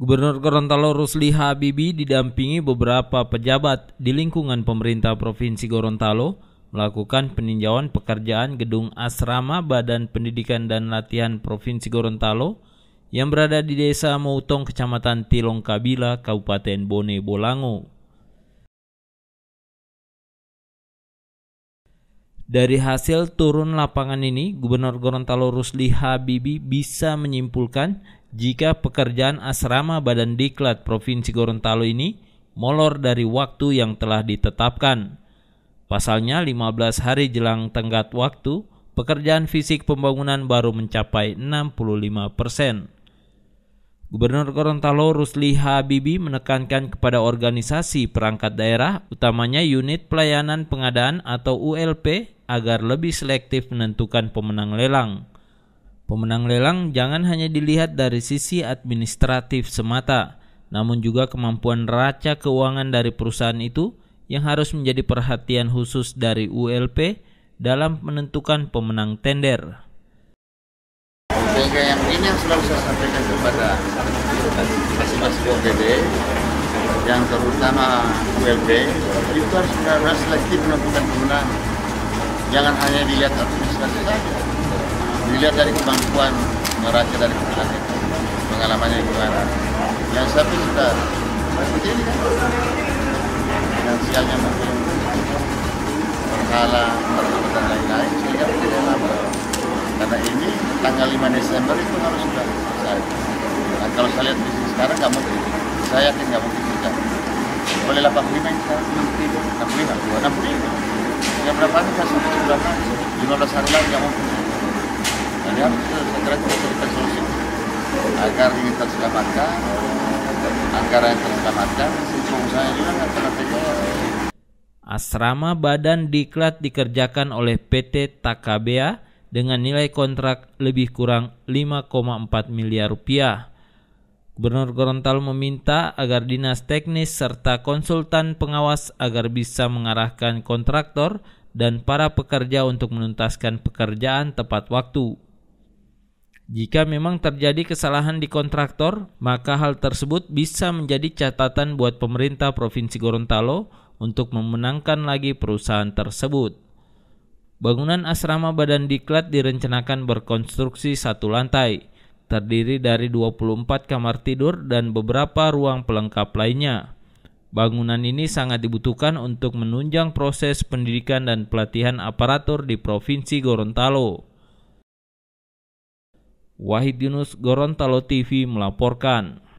Gubernur Gorontalo Rusli Habibi didampingi beberapa pejabat di lingkungan pemerintah Provinsi Gorontalo melakukan peninjauan pekerjaan gedung asrama Badan Pendidikan dan Latihan Provinsi Gorontalo yang berada di Desa Mautong, Kecamatan Tilong Kabila, Kabupaten Bone Bolango. Dari hasil turun lapangan ini, Gubernur Gorontalo Rusli Habibi bisa menyimpulkan jika pekerjaan asrama Badan Diklat Provinsi Gorontalo ini molor dari waktu yang telah ditetapkan. Pasalnya 15 hari jelang tenggat waktu, pekerjaan fisik pembangunan baru mencapai 65 persen. Gubernur Gorontalo Rusli Habibi menekankan kepada organisasi perangkat daerah, utamanya unit pelayanan pengadaan atau ULP, agar lebih selektif menentukan pemenang lelang. Pemenang lelang jangan hanya dilihat dari sisi administratif semata, namun juga kemampuan raca keuangan dari perusahaan itu yang harus menjadi perhatian khusus dari ULP dalam menentukan pemenang tender. Sehingga yang ini yang selalu saya sampaikan kepada mas-mas OPD, yang terutama ULP, itu harus secara selektif menentukan pemenang. Jangan hanya dilihat administrasi saja dilihat dari kemampuan neraca dari perusahaan itu pengalamannya gimana yang saya sudah seperti ini kan finansialnya mungkin berhala dan lain-lain sehingga tidak lama karena ini tanggal 5 Desember itu harus kan sudah selesai nah, kalau saya lihat bisnis sekarang nggak mungkin saya yakin nggak mungkin tidak boleh 85 yang sekarang 65 65 65 yang berapa hari kasih 15 hari lagi nggak mungkin segera solusi agar ini terselamatkan, anggaran yang terselamatkan, si pengusaha juga Asrama Badan Diklat dikerjakan oleh PT Takabea dengan nilai kontrak lebih kurang 5,4 miliar rupiah. Gubernur Gorontalo meminta agar dinas teknis serta konsultan pengawas agar bisa mengarahkan kontraktor dan para pekerja untuk menuntaskan pekerjaan tepat waktu. Jika memang terjadi kesalahan di kontraktor, maka hal tersebut bisa menjadi catatan buat pemerintah Provinsi Gorontalo untuk memenangkan lagi perusahaan tersebut. Bangunan asrama Badan Diklat direncanakan berkonstruksi satu lantai, terdiri dari 24 kamar tidur dan beberapa ruang pelengkap lainnya. Bangunan ini sangat dibutuhkan untuk menunjang proses pendidikan dan pelatihan aparatur di Provinsi Gorontalo. Wahid Yunus Gorontalo TV melaporkan.